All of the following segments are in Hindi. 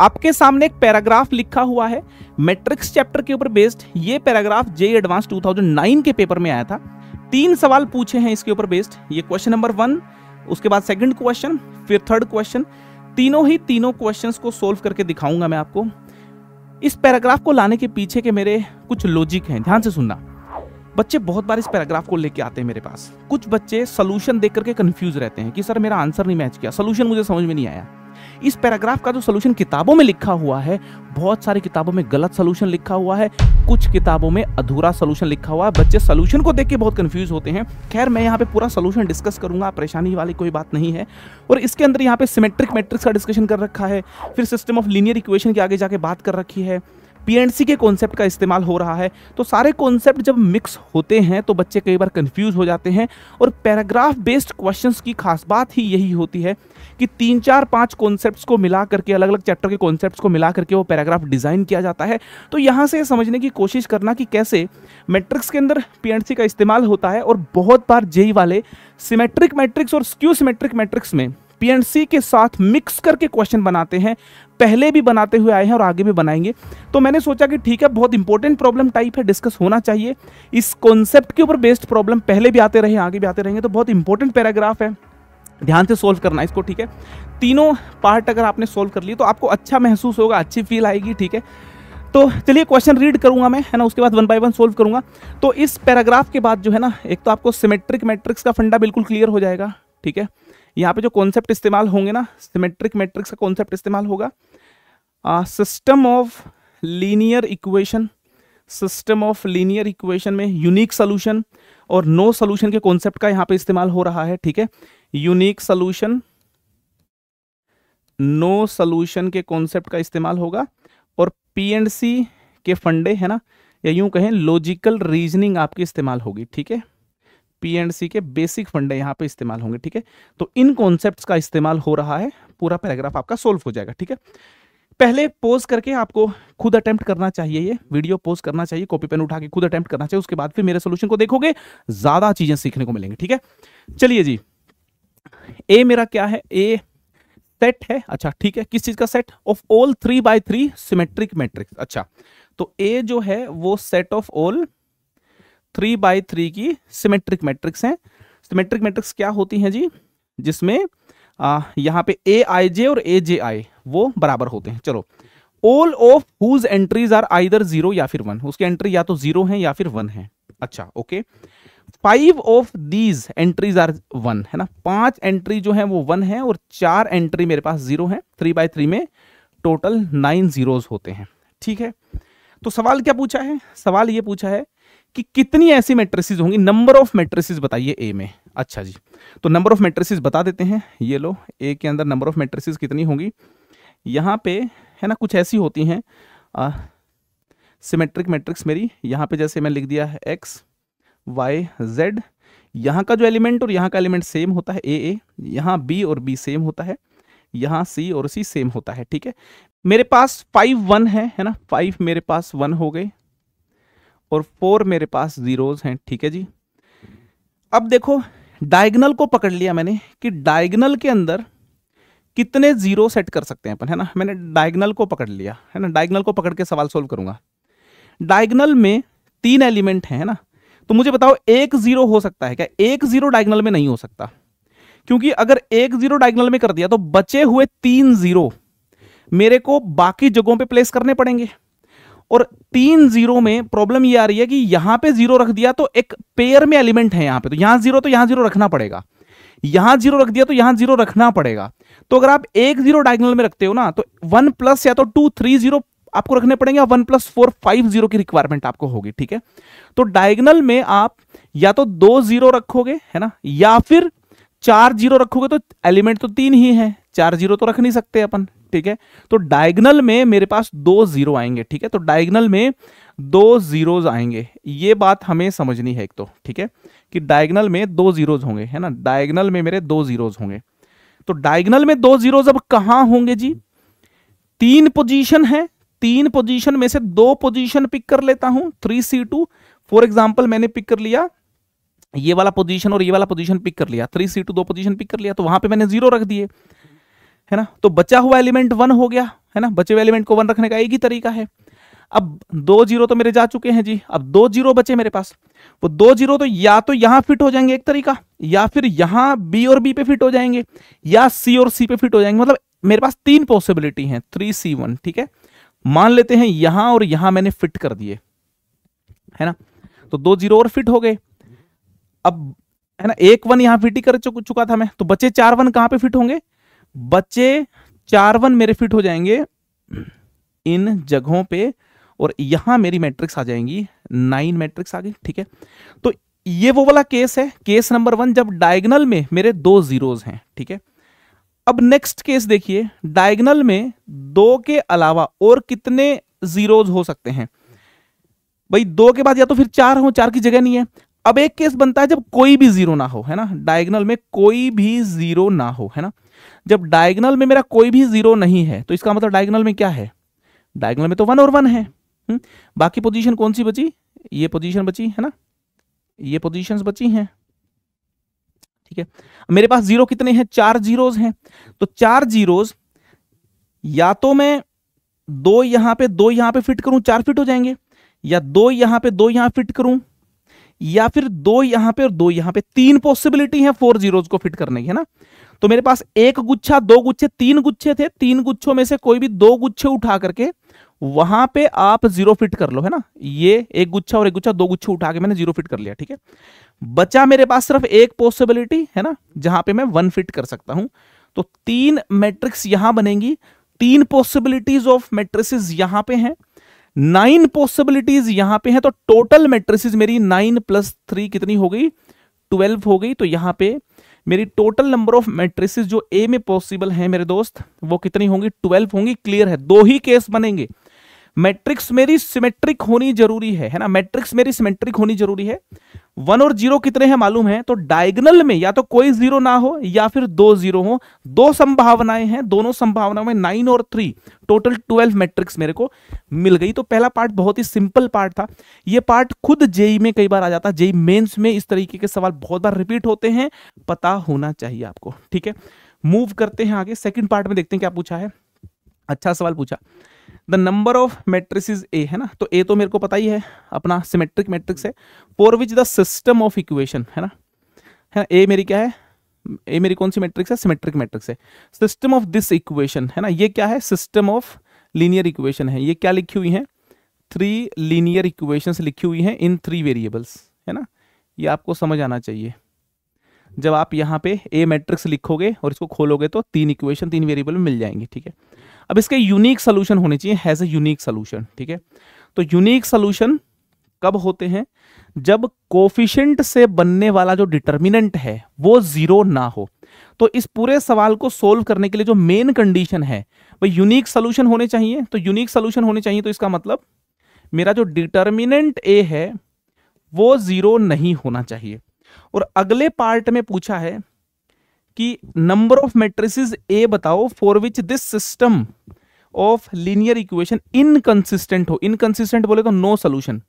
आपके सामने एक पैराग्राफ लिखा हुआ है मैट्रिक्स चैप्टर के ऊपर बेस्ड ये पैराग्राफ जे एडवांस 2009 के पेपर में आया था तीन सवाल पूछे हैं इसके ऊपर बेस्ड ये क्वेश्चन नंबर वन उसके बाद सेकंड क्वेश्चन फिर थर्ड क्वेश्चन तीनों ही तीनों क्वेश्चन को सोल्व करके दिखाऊंगा मैं आपको इस पैराग्राफ को लाने के पीछे के मेरे कुछ लॉजिक हैं ध्यान से सुनना बच्चे बहुत बार इस पैराग्राफ को लेके आते हैं मेरे पास कुछ बच्चे सोल्यूशन देख करके कन्फ्यूज रहते हैं कि सर मेरा आंसर नहीं मैच किया सोल्यूशन मुझे समझ में नहीं आया इस पैराग्राफ का जो सोल्यूशन किताबों में लिखा हुआ है बहुत सारी किताबों में गलत सोल्यूशन लिखा हुआ है कुछ किताबों में अधूरा सोल्यूशन लिखा हुआ है बच्चे सोल्यूशन को देख के बहुत कन्फ्यूज होते हैं खैर मैं यहाँ पे पूरा सोल्यूशन डिस्कस करूंगा परेशानी वाली कोई बात नहीं है और इसके अंदर यहाँ पे सिमेट्रिक मैट्रिक्स का डिस्कशन कर रखा है फिर सिस्टम ऑफ लीनियर इक्वेशन के आगे जाके बात कर रखी है पीएनसी के कॉन्सेप्ट का इस्तेमाल हो रहा है तो सारे कॉन्सेप्ट जब मिक्स होते हैं तो बच्चे कई बार कंफ्यूज हो जाते हैं और पैराग्राफ बेस्ड क्वेश्चंस की खास बात ही यही होती है कि तीन चार पांच कॉन्सेप्ट्स को मिला करके अलग अलग चैप्टर के कॉन्सेप्ट्स को मिला करके वो पैराग्राफ डिज़ाइन किया जाता है तो यहाँ से समझने की कोशिश करना कि कैसे मैट्रिक्स के अंदर पी का इस्तेमाल होता है और बहुत बार जेई वाले सिमेट्रिक मैट्रिक्स और स्क्यू सिमेट्रिक मैट्रिक्स में पीएनसी के साथ मिक्स करके क्वेश्चन बनाते हैं पहले भी बनाते हुए आए हैं और आगे भी बनाएंगे तो मैंने सोचा कि ठीक है बहुत इंपॉर्टेंट प्रॉब्लम टाइप है डिस्कस होना चाहिए इस कॉन्सेप्ट के ऊपर बेस्ड प्रॉब्लम पहले भी आते रहे आगे भी आते रहेंगे तो बहुत इंपॉर्टेंट पैराग्राफ है ध्यान से सोल्व करना इसको ठीक है तीनों पार्ट अगर आपने सोल्व कर लिए तो आपको अच्छा महसूस होगा अच्छी फील आएगी ठीक है तो चलिए क्वेश्चन रीड करूंगा मैं है ना उसके बाद वन बाय वन सोल्व करूंगा तो इस पैराग्राफ के बाद जो है ना एक तो आपको सिमेट्रिक मैट्रिक्स का फंडा बिल्कुल क्लियर हो जाएगा ठीक है यहाँ पे जो कॉन्सेप्ट इस्तेमाल होंगे ना सिमेट्रिक मैट्रिक्स का कॉन्सेप्ट इस्तेमाल होगा system of linear equation system of linear equation में यूनिक सोल्यूशन और नो सोल्यूशन के कॉन्सेप्ट का यहां पे इस्तेमाल हो रहा है ठीक है यूनिक सोल्यूशन नो सोल्यूशन के कॉन्सेप्ट का इस्तेमाल होगा और पी एंड सी के फंडे है ना या यूं कहें लॉजिकल रीजनिंग आपकी इस्तेमाल होगी ठीक है पी एंड सी के बेसिक फंडे यहां पे इस्तेमाल होंगे ठीक है तो इन कॉन्सेप्ट का इस्तेमाल हो रहा है पूरा पैराग्राफ आपका सोल्व हो जाएगा ठीक है पहले पोज करके आपको खुद अटेम्प्ट करना चाहिए ये वीडियो पोज करना चाहिए कॉपी पेन उठा के खुद अटेम्प्ट करना चाहिए उसके बाद फिर मेरे सोल्यूशन को देखोगे ज्यादा चीजें सीखने को मिलेंगी ठीक है चलिए जी ए मेरा क्या है ए सेट है अच्छा ठीक है किस चीज का set of all three by three symmetric matrix अच्छा तो ए जो है वो set of all three by three की सिमेट्रिक मैट्रिक्स हैं सिमेट्रिक मैट्रिक्स क्या होती हैं जी जिसमें आ, यहाँ पे ए आई जे और ए जे आई वो बराबर होते हैं चलो all of whose entries are either zero या फिर वन उसकी एंट्री या तो जीरो है या फिर वन है अच्छा okay five of these entries are one है ना पांच एंट्री जो है वो वन है और चार एंट्री मेरे पास जीरो है थ्री बाय थ्री में टोटल नाइन जीरोज होते हैं ठीक है तो सवाल क्या पूछा है सवाल ये पूछा है कि कितनी ऐसी मेट्रिसेस होंगी नंबर ऑफ मेट्रिसेस बताइए ए में अच्छा जी तो नंबर ऑफ मेट्रिसेस बता देते हैं ये लो ए के अंदर नंबर ऑफ मेट्रिसेस कितनी होंगी यहाँ पे है ना कुछ ऐसी होती हैं सिमेट्रिक मैट्रिक्स मेरी यहाँ पे जैसे मैं लिख दिया है एक्स वाई जेड यहाँ का जो एलिमेंट और यहाँ का एलिमेंट सेम होता है ए ए यहाँ बी और बी सेम होता है यहाँ सी और सी सेम होता है ठीक है मेरे पास फाइव वन है है ना फाइव मेरे पास वन हो गए और फोर मेरे पास जीरोज हैं ठीक है जी अब देखो डायगनल को पकड़ लिया मैंने कि डायगनल के अंदर कितने जीरो सेट कर सकते हैं अपन है ना मैंने डायगनल को पकड़ लिया है ना डायगनल को पकड़ के सवाल सोल्व करूंगा डायगनल में तीन एलिमेंट है ना तो मुझे बताओ एक जीरो हो सकता है क्या एक जीरो डायगनल में नहीं हो सकता क्योंकि अगर एक जीरो डायगनल में कर दिया तो बचे हुए तीन जीरो मेरे को बाकी जगहों पे प्लेस करने पड़ेंगे और तीन जीरो में प्रॉब्लम ये आ रही है कि यहां पे जीरो रख दिया तो एक पेयर में एलिमेंट है यहां पे तो यहां जीरो तो यहां जीरो रखना पड़ेगा यहां जीरो रख दिया तो यहां जीरो रखना पड़ेगा तो अगर आप एक जीरो डायगनल में रखते हो ना तो वन प्लस या तो टू थ्री जीरो आपको रखने पड़ेंगे one plus four five zero की रिक्वायरमेंट आपको होगी ठीक है तो डायगनल में आप या तो दो जीरो रखोगे है ना या फिर चार जीरो रखोगे तो एलिमेंट तो तीन ही है चार जीरो तो रख नहीं सकते अपन ठीक है तो डायगनल में मेरे पास दो जीरो आएंगे ठीक है तो डायगनल में दो जीरो आएंगे ये बात हमें समझनी है एक तो ठीक है कि डायगनल में दो जीरोज होंगे है ना डायगनल में मेरे दो जीरोज होंगे तो डायगनल में दो जीरोज अब कहां होंगे जी तीन पोजीशन है तीन पोजीशन में से दो पोजीशन पिक कर लेता हूं three C two for example मैंने पिक कर लिया ये वाला पोजीशन और ये वाला पोजीशन पिक कर लिया थ्री सी टू दो पोजीशन पिक कर लिया तो वहां पे मैंने जीरो रख दिए है ना तो बचा हुआ एलिमेंट वन हो गया है ना बचे हुए एलिमेंट को वन रखने का एक ही तरीका है अब दो जीरो तो मेरे जा चुके हैं जी अब दो जीरो बचे मेरे पास वो दो जीरो तो या तो यहां फिट हो जाएंगे एक तरीका या फिर यहां बी और बी पे फिट हो जाएंगे या सी और सी पे फिट हो जाएंगे मतलब मेरे पास तीन पॉसिबिलिटी हैं थ्री सी वन ठीक है मान लेते हैं यहां और यहां मैंने फिट कर दिए है ना तो दो जीरो और फिट हो गए अब है ना एक वन यहां फिट ही कर चुका था मैं तो बचे चार वन कहां पे फिट होंगे बचे चार वन मेरे फिट हो जाएंगे इन जगहों पे और यहां मेरी मैट्रिक्स आ जाएंगी नाइन मैट्रिक्स आ गई ठीक है तो ये वो वाला केस है केस नंबर वन जब डायगनल में मेरे दो जीरोज हैं ठीक है अब नेक्स्ट केस देखिए डायगनल में दो के अलावा और कितने जीरोज हो सकते हैं भाई दो के बाद या तो फिर चार हो चार की जगह नहीं है अब एक केस बनता है जब कोई भी जीरो ना हो है ना डायगनल में कोई भी जीरो ना हो है ना जब डायगनल में मेरा कोई भी जीरो नहीं है तो इसका मतलब डायगनल में क्या है डायगनल में तो वन और वन है हम्म? बाकी पोजीशन कौन सी बची ये पोजीशन बची है ना ये पोजीशंस बची हैं ठीक है मेरे पास जीरो कितने हैं चार जीरोस हैं तो चार जीरोस या तो मैं दो यहां पे दो यहां पे फिट करूं चार फिट हो जाएंगे या दो यहां पे दो यहां फिट करूं या फिर दो यहां पे और दो यहां पे तीन पॉसिबिलिटी है फोर जीरोज को फिट करने की है ना तो मेरे पास एक गुच्छा दो गुच्छे तीन गुच्छे थे तीन गुच्छों में से कोई भी दो गुच्छे उठा करके वहां पे आप जीरो फिट कर लो है ना ये एक गुच्छा और एक गुच्छा दो गुच्छे उठा के मैंने जीरो फिट कर लिया ठीक है बचा मेरे पास सिर्फ एक पॉसिबिलिटी है ना जहां पे मैं वन फिट कर सकता हूं तो तीन मैट्रिक्स यहां बनेंगी तीन पॉसिबिलिटीज ऑफ मैट्रिसेस यहां पे हैं नाइन पॉसिबिलिटीज यहां पे हैं तो टोटल मैट्रिसेस मेरी नाइन प्लस थ्री कितनी हो गई ट्वेल्व हो गई तो यहां पे मेरी टोटल नंबर ऑफ मैट्रिसेस जो ए में पॉसिबल है मेरे दोस्त वो कितनी होंगी ट्वेल्व होंगी क्लियर है दो ही केस बनेंगे मैट्रिक्स मेरी सिमेट्रिक होनी जरूरी है है ना मैट्रिक्स मेरी सिमेट्रिक होनी जरूरी है वन और जीरो कितने हैं मालूम है तो डायगनल में या तो कोई जीरो ना हो या फिर दो जीरो हो दो संभावनाएं हैं दोनों संभावनाओं में नाइन और थ्री टोटल ट्वेल्व मैट्रिक्स मेरे को मिल गई तो पहला पार्ट बहुत ही सिंपल पार्ट था ये पार्ट खुद जेई में कई बार आ जाता जेई मेन्स में इस तरीके के सवाल बहुत बार रिपीट होते हैं पता होना चाहिए आपको ठीक है मूव करते हैं आगे सेकेंड पार्ट में देखते हैं क्या पूछा है अच्छा सवाल पूछा the number of matrices A है ना तो ए तो मेरे को पता ही है अपना सिमेट्रिक मेट्रिक्स है for which the system of equation है ना है ना ए मेरी क्या है ए मेरी कौन सी मैट्रिक्स है सिमेट्रिक मैट्रिक्स है सिस्टम ऑफ दिस इक्वेशन है ना ये क्या है सिस्टम ऑफ लीनियर इक्वेशन है ये क्या लिखी हुई है थ्री लीनियर इक्वेशन लिखी हुई है इन थ्री वेरिएबल्स है ना ये आपको समझ आना चाहिए जब आप यहाँ पे ए मैट्रिक्स लिखोगे और इसको खोलोगे तो तीन इक्वेशन तीन वेरिएबल मिल जाएंगे ठीक है अब इसके यूनिक सोल्यूशन होने चाहिए हैज़ ए यूनिक सोल्यूशन ठीक है तो यूनिक सोल्यूशन कब होते हैं जब कोफिशेंट से बनने वाला जो डिटर्मिनेंट है वो जीरो ना हो तो इस पूरे सवाल को सोल्व करने के लिए जो मेन कंडीशन है वो यूनिक सोल्यूशन होने चाहिए तो यूनिक सोल्यूशन होने चाहिए तो इसका मतलब मेरा जो डिटर्मिनेंट ए है वो जीरो नहीं होना चाहिए और अगले पार्ट में पूछा है कि नंबर ऑफ मेट्रिस ए बताओ for which this system of linear equation inconsistent हो इनकंसिस्टेंट बोले तो नो सोल्यूशन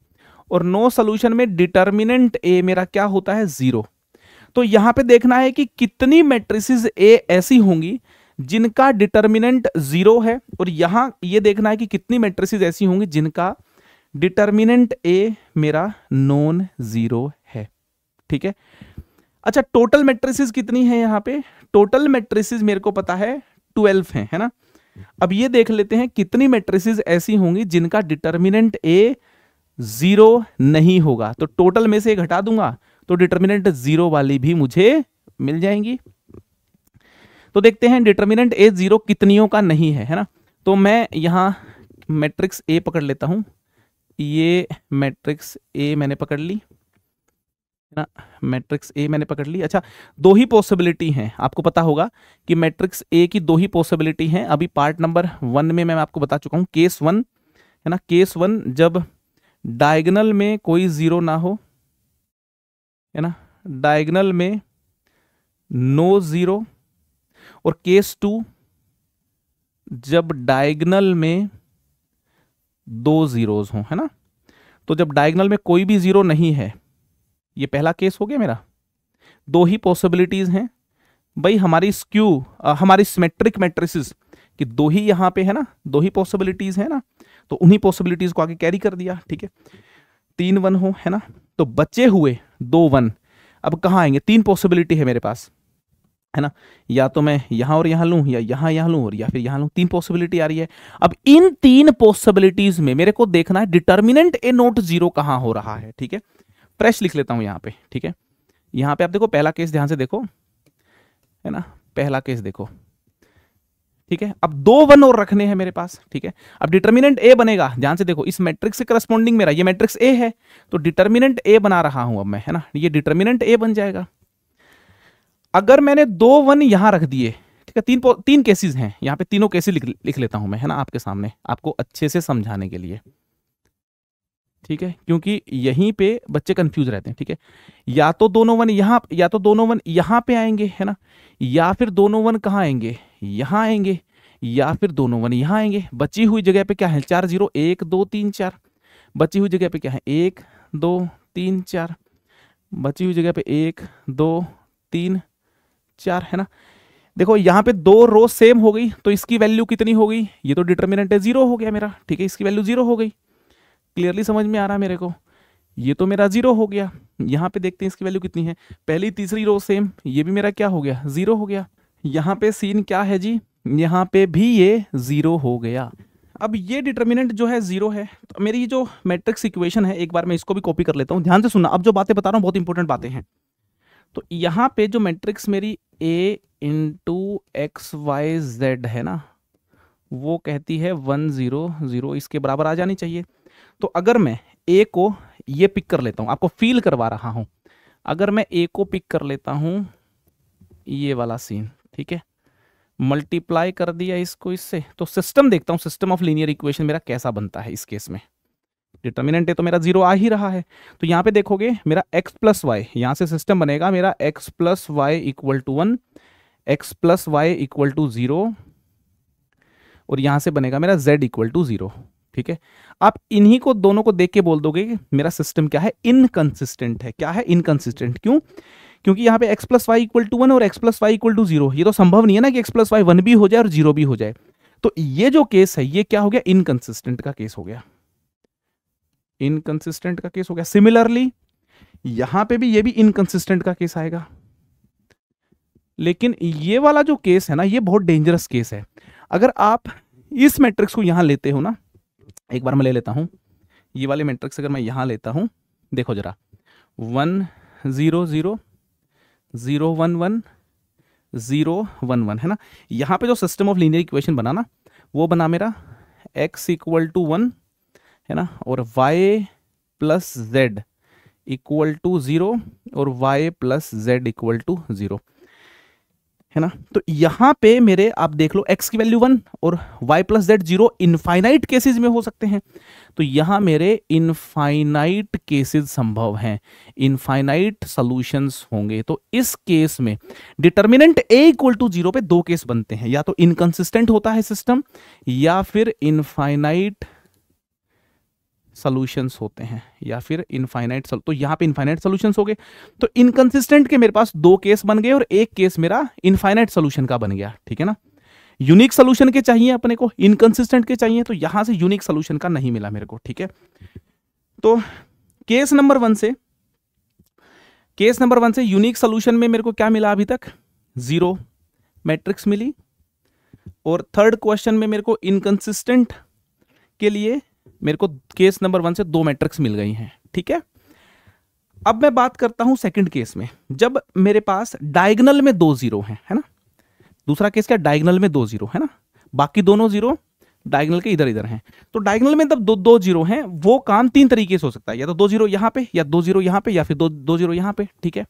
और नो सोल्यूशन में डिटर्मिनेंट ए मेरा क्या होता है जीरो तो यहां पे देखना है कि कितनी मेट्रिस ए ऐसी होंगी जिनका डिटर्मिनेंट जीरो है और यहां ये देखना है कि कितनी मेट्रिसिस ऐसी होंगी जिनका डिटर्मिनेंट ए मेरा नॉन जीरो है ठीक है अच्छा टोटल मेट्रिसेस कितनी है यहाँ पे टोटल मेट्रिसेस मेरे को पता है ट्वेल्व है है ना अब ये देख लेते हैं कितनी मेट्रिसेस ऐसी होंगी जिनका डिटर्मिनेंट ए जीरो नहीं होगा तो टोटल में से घटा दूंगा तो डिटर्मिनेंट जीरो वाली भी मुझे मिल जाएंगी तो देखते हैं डिटर्मिनेंट ए जीरो कितनियों का नहीं है है ना तो मैं यहां मैट्रिक्स ए पकड़ लेता हूं ये मैट्रिक्स ए मैंने पकड़ ली ना मैट्रिक्स ए मैंने पकड़ ली अच्छा दो ही पॉसिबिलिटी हैं आपको पता होगा कि मैट्रिक्स ए की दो ही पॉसिबिलिटी हैं अभी पार्ट नंबर वन में मैं आपको बता चुका हूँ केस वन है ना केस वन जब डायगनल में कोई ज़ीरो ना हो है ना डायगनल में नो ज़ीरो और केस टू जब डायगनल में दो ज़ीरोज़ हो है ना तो जब डायगनल में कोई भी ज़ीरो नहीं है ये पहला केस हो गया मेरा दो ही पॉसिबिलिटीज़ हैं भाई हमारी स्क्यू हमारी सिमेट्रिक मैट्रिसेस कि दो ही यहां पे है ना दो ही पॉसिबिलिटीज़ है ना तो उन्हीं पॉसिबिलिटीज़ को आगे कैरी कर दिया ठीक है तीन वन हो है ना तो बचे हुए दो वन अब कहाँ आएंगे तीन पॉसिबिलिटी है मेरे पास है ना या तो मैं यहां और यहां लू या यहां यहां लू और या फिर यहां लू तीन पॉसिबिलिटी आ रही है अब इन तीन पॉसिबिलिटीज़ में मेरे को देखना है डिटर्मिनेंट ए नोट जीरो कहां हो रहा है ठीक है प्रेस लिख लेता हूँ यहाँ पे ठीक है यहाँ पे आप देखो पहला केस ध्यान से देखो है ना पहला केस देखो ठीक है अब दो वन और रखने हैं मेरे पास ठीक है अब डिटर्मिनेंट ए बनेगा ध्यान से देखो इस मैट्रिक्स से करस्पॉन्डिंग मेरा ये मैट्रिक्स ए है तो डिटर्मिनेंट ए बना रहा हूं अब मैं है ना ये डिटर्मिनेंट ए बन जाएगा अगर मैंने दो वन यहां रख दिए ठीक है तीन तीन केसेस हैं यहां पे तीनों केसेस लिख, लिख लेता हूं मैं है ना आपके सामने आपको अच्छे से समझाने के लिए ठीक है क्योंकि यहीं पे बच्चे कंफ्यूज रहते हैं ठीक है या तो दोनों वन यहाँ या तो दोनों वन यहाँ पे आएंगे है ना या फिर दोनों वन कहाँ आएंगे यहाँ आएंगे या फिर दोनों वन यहाँ आएंगे बची हुई जगह पे क्या है चार जीरो एक दो तीन चार बची हुई जगह पे क्या है एक दो तीन चार बची हुई जगह पे एक दो तीन चार है ना देखो यहाँ पे दो रो सेम हो गई तो इसकी वैल्यू कितनी हो गई ये तो डिटर्मिनेंट है जीरो हो गया मेरा ठीक है इसकी वैल्यू जीरो हो गई क्लियरली समझ में आ रहा है मेरे को ये तो मेरा जीरो हो गया यहाँ पे देखते हैं इसकी वैल्यू कितनी है पहली तीसरी रो सेम ये भी मेरा क्या हो गया जीरो हो गया यहाँ पे सीन क्या है जी यहाँ पे भी ये जीरो हो गया अब ये डिटर्मिनेंट जो है जीरो है तो मेरी जो मैट्रिक्स इक्वेशन है एक बार मैं इसको भी कॉपी कर लेता हूँ ध्यान से सुनना अब जो बातें बता रहा हूँ बहुत इंपॉर्टेंट बातें हैं तो यहाँ पे जो मैट्रिक्स मेरी A into x y z है ना वो कहती है वन जीरो जीरो इसके बराबर आ जानी चाहिए तो अगर मैं ए को ये पिक कर लेता हूँ आपको फील करवा रहा हूँ अगर मैं ए को पिक कर लेता हूँ ये वाला सीन ठीक है मल्टीप्लाई कर दिया इसको इससे तो सिस्टम देखता हूँ सिस्टम ऑफ लीनियर इक्वेशन मेरा कैसा बनता है इस केस में डिटर्मिनेंट है तो मेरा जीरो आ ही रहा है तो यहाँ पे देखोगे मेरा एक्स प्लस वाई यहाँ से सिस्टम बनेगा मेरा x plus y equal to one x plus y equal to zero और यहाँ से बनेगा मेरा z इक्वल टू ज़ीरो ठीक है आप इन्हीं को दोनों को देख के बोल दोगे कि मेरा सिस्टम क्या है इनकंसिस्टेंट है क्या है इनकंसिस्टेंट क्यों क्योंकि यहाँ पे x plus y equal to one और x plus y equal to zero ये तो संभव नहीं है ना कि x प्लस वाई वन भी हो जाए और जीरो भी हो जाए तो ये जो केस है ये क्या हो गया इनकंसिस्टेंट का केस हो गया इनकंसिस्टेंट का केस हो गया सिमिलरली यहां पे भी ये भी इनकंसिस्टेंट का केस आएगा लेकिन ये वाला जो केस है ना ये बहुत डेंजरस केस है अगर आप इस मैट्रिक्स को यहां लेते हो ना एक बार मैं ले लेता हूँ ये वाले मैट्रिक्स अगर मैं यहाँ लेता हूँ देखो जरा one zero zero zero one one zero one one है ना यहाँ पे जो सिस्टम ऑफ लीनियर इक्वेशन बना ना वो बना मेरा एक्स इक्वल टू वन है ना और y plus z equal to zero और y plus z equal to zero है ना तो यहां पे मेरे आप देख लो x की वैल्यू वन और y plus z zero infinite cases में हो सकते हैं तो यहां मेरे इनफाइनाइट केसेज संभव हैं इनफाइनाइट सॉल्यूशंस होंगे तो इस केस में determinant a equal to zero पे दो केस बनते हैं या तो इनकंसिस्टेंट होता है सिस्टम या फिर इनफाइनाइट सॉल्यूशंस होते हैं या फिर इनफाइनाइट तो यहाँ पे इनफाइनाइट सॉल्यूशंस हो गए तो इनकन्सिस्टेंट के मेरे पास दो केस बन गए और एक केस मेरा इनफाइनाइट सोल्यूशन का बन गया ठीक है ना यूनिक सोल्यूशन के चाहिए अपने को इनकन्सिस्टेंट के चाहिए तो यहां से यूनिक सोल्यूशन का नहीं मिला मेरे को ठीक है तो केस नंबर वन से केस नंबर वन से यूनिक सोल्यूशन में मेरे को क्या मिला अभी तक जीरो मैट्रिक्स मिली और थर्ड क्वेश्चन में मेरे को इनकंसिस्टेंट के लिए मेरे को केस नंबर वन से दो मैट्रिक्स मिल गई हैं ठीक है अब मैं बात करता हूं सेकंड केस में जब मेरे पास डायगनल में दो जीरो हैं है ना दूसरा केस क्या डायगनल में दो जीरो है ना बाकी दोनों जीरो डायगनल के इधर इधर हैं तो डायगनल में जब दो दो जीरो हैं वो काम तीन तरीके से हो सकता है या तो दो जीरो यहां पे या दो जीरो यहां पे या फिर दो दो जीरो यहां पे ठीक है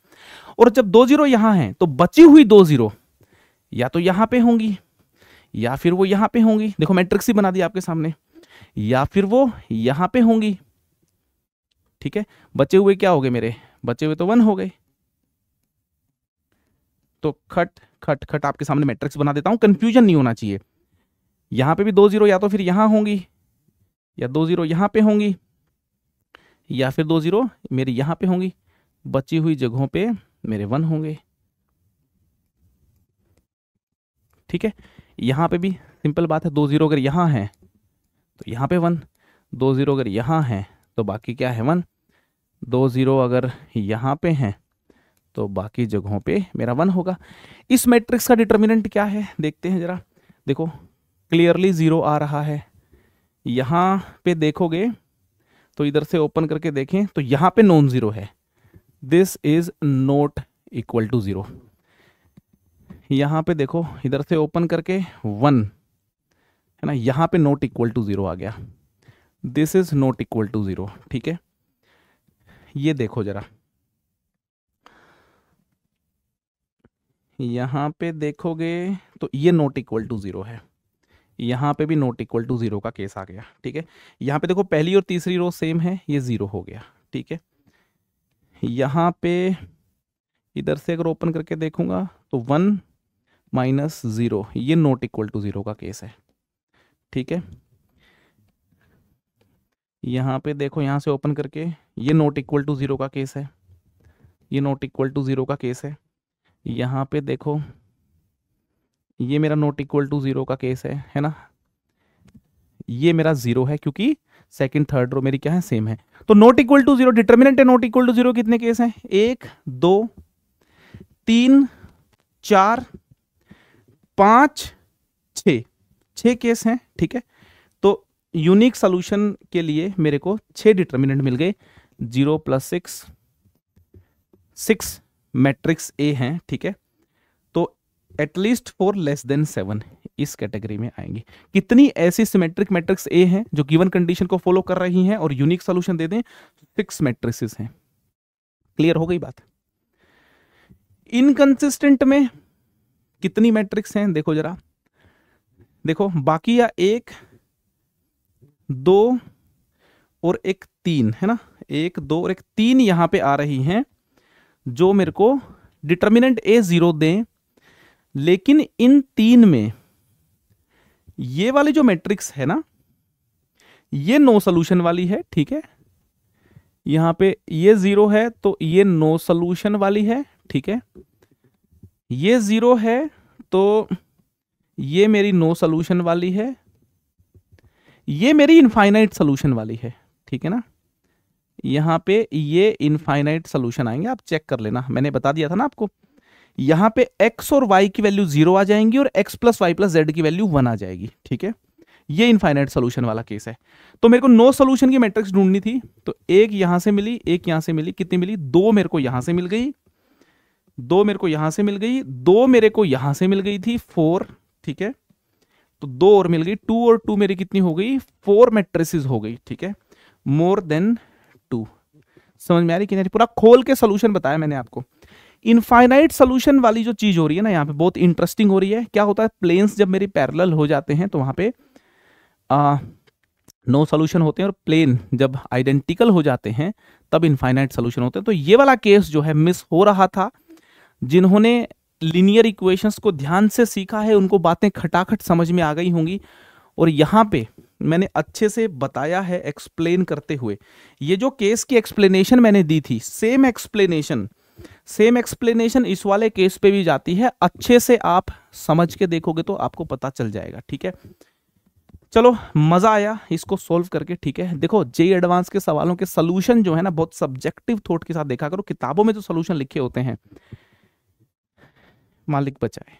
और जब दो जीरो यहां हैं तो बची हुई दो जीरो या तो यहां पे होंगी या फिर वो यहां पे होंगी देखो मैट्रिक्स ही बना दी आपके सामने या फिर वो यहां पे होंगी ठीक है बचे हुए क्या हो गए मेरे बचे हुए तो वन हो गए तो खट खट खट आपके सामने मैट्रिक्स बना देता हूं कंफ्यूजन नहीं होना चाहिए यहां पे भी दो जीरो या तो फिर यहां होंगी या दो जीरो यहां पे होंगी या फिर दो जीरो मेरे यहां पे होंगी बची हुई जगहों पे मेरे वन होंगे ठीक है यहां पे भी सिंपल बात है दो जीरो अगर यहां है तो यहाँ पे वन दो ज़ीरो अगर यहाँ है तो बाकी क्या है वन दो ज़ीरो अगर यहाँ पे हैं तो बाकी जगहों पे मेरा वन होगा इस मैट्रिक्स का डिटर्मिनेंट क्या है देखते हैं ज़रा देखो क्लियरली ज़ीरो आ रहा है यहाँ पे देखोगे तो इधर से ओपन करके देखें तो यहाँ पे नॉन ज़ीरो है this is not equal to zero यहाँ पे देखो इधर से ओपन करके वन है ना यहाँ पे नोट इक्वल टू ज़ीरो आ गया this is not equal to zero ठीक है ये देखो ज़रा यहाँ पे देखोगे तो ये नोट इक्वल टू ज़ीरो है यहाँ पे भी नोट इक्वल टू ज़ीरो का केस आ गया ठीक है यहाँ पे देखो पहली और तीसरी रो सेम है ये ज़ीरो हो गया ठीक है यहाँ पे इधर से अगर ओपन करके देखूंगा तो वन माइनस ज़ीरो ये नोट इक्वल टू ज़ीरो का केस है ठीक है यहाँ पे देखो यहाँ से ओपन करके ये नोट इक्वल टू ज़ीरो का केस है ये नोट इक्वल टू ज़ीरो का केस है यहाँ पे देखो ये मेरा नोट इक्वल टू ज़ीरो का केस है है ना ये मेरा ज़ीरो है क्योंकि सेकंड थर्ड रो मेरी क्या है सेम है तो not equal to zero determinant है नोट इक्वल टू ज़ीरो कितने केस हैं एक दो तीन चार पांच छ छः केस हैं ठीक है तो यूनिक सोल्यूशन के लिए मेरे को छः डिटर्मिनेंट मिल गए zero plus six six matrix A हैं ठीक है तो at least four less than seven इस कैटेगरी में आएंगे कितनी ऐसी सिमेट्रिक मैट्रिक्स ए हैं जो गिवन कंडीशन को फॉलो कर रही हैं और यूनिक सोल्यूशन दे दें सिक्स मैट्रिसेस हैं क्लियर हो गई बात इनकंसिस्टेंट में कितनी मैट्रिक्स हैं देखो जरा देखो बाकी या एक दो और एक तीन है ना एक दो और एक तीन यहां पे आ रही हैं जो मेरे को डिटर्मिनेंट ए ज़ीरो दें लेकिन इन तीन में ये वाली जो मैट्रिक्स है ना ये नो सोल्यूशन वाली है ठीक है यहां पे ये ज़ीरो है तो ये नो सोल्यूशन वाली है ठीक है ये ज़ीरो है तो ये मेरी नो no सोल्यूशन वाली है ये मेरी इनफाइनाइट सोल्यूशन वाली है ठीक है ना यहां पे ये इनफाइनाइट सोल्यूशन आएंगे आप चेक कर लेना मैंने बता दिया था ना आपको यहां पे x और y की वैल्यू जीरो आ जाएंगी और x plus y plus z की वैल्यू वन आ जाएगी ठीक है ये इनफाइनाइट सोल्यूशन वाला केस है तो मेरे को नो सोल्यूशन की मैट्रिक्स ढूंढनी थी तो एक यहां से मिली एक यहां से मिली कितनी मिली दो मेरे को यहां से मिल गई दो मेरे को यहां से मिल गई दो मेरे को यहां से मिल गई थी फोर ठीक है तो दो और मिल गई टू और टू मेरी कितनी हो गई फोर मेट्रेसेस हो गई ठीक है मोर देन टू समझ में आ रही कि नहीं पूरा खोल के सोल्यूशन बताया मैंने आपको इनफाइनाइट सोल्यूशन वाली जो चीज हो रही है ना यहाँ पे बहुत इंटरेस्टिंग हो रही है क्या होता है प्लेन्स जब मेरी पैरल हो जाते हैं तो वहां पे आ, नो सोल्यूशन होते हैं और प्लेन जब आइडेंटिकल हो जाते हैं तब इनफाइनाइट सोल्यूशन होते हैं तो ये वाला केस जो है मिस हो रहा था जिन्होंने लीनियर इक्वेशंस को ध्यान से सीखा है उनको बातें खटाखट समझ में आ गई होंगी और यहाँ पे मैंने अच्छे से बताया है एक्सप्लेन करते हुए ये जो केस की एक्सप्लेनेशन मैंने दी थी सेम एक्सप्लेनेशन सेम एक्सप्लेनेशन इस वाले केस पे भी जाती है अच्छे से आप समझ के देखोगे तो आपको पता चल जाएगा ठीक है चलो मज़ा आया इसको सॉल्व करके ठीक है देखो जे एडवांस के सवालों के सलूशन जो है ना बहुत सब्जेक्टिव थॉट के साथ देखा करो किताबों में तो सोल्यूशन लिखे होते हैं मालिक बचाए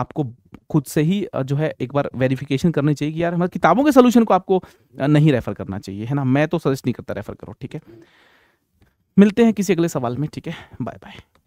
आपको खुद से ही जो है एक बार वेरिफिकेशन करनी चाहिए कि यार हमारे किताबों के सोल्यूशन को आपको नहीं रेफर करना चाहिए है ना मैं तो सजेस्ट नहीं करता रेफर करो ठीक है मिलते हैं किसी अगले सवाल में ठीक है बाय बाय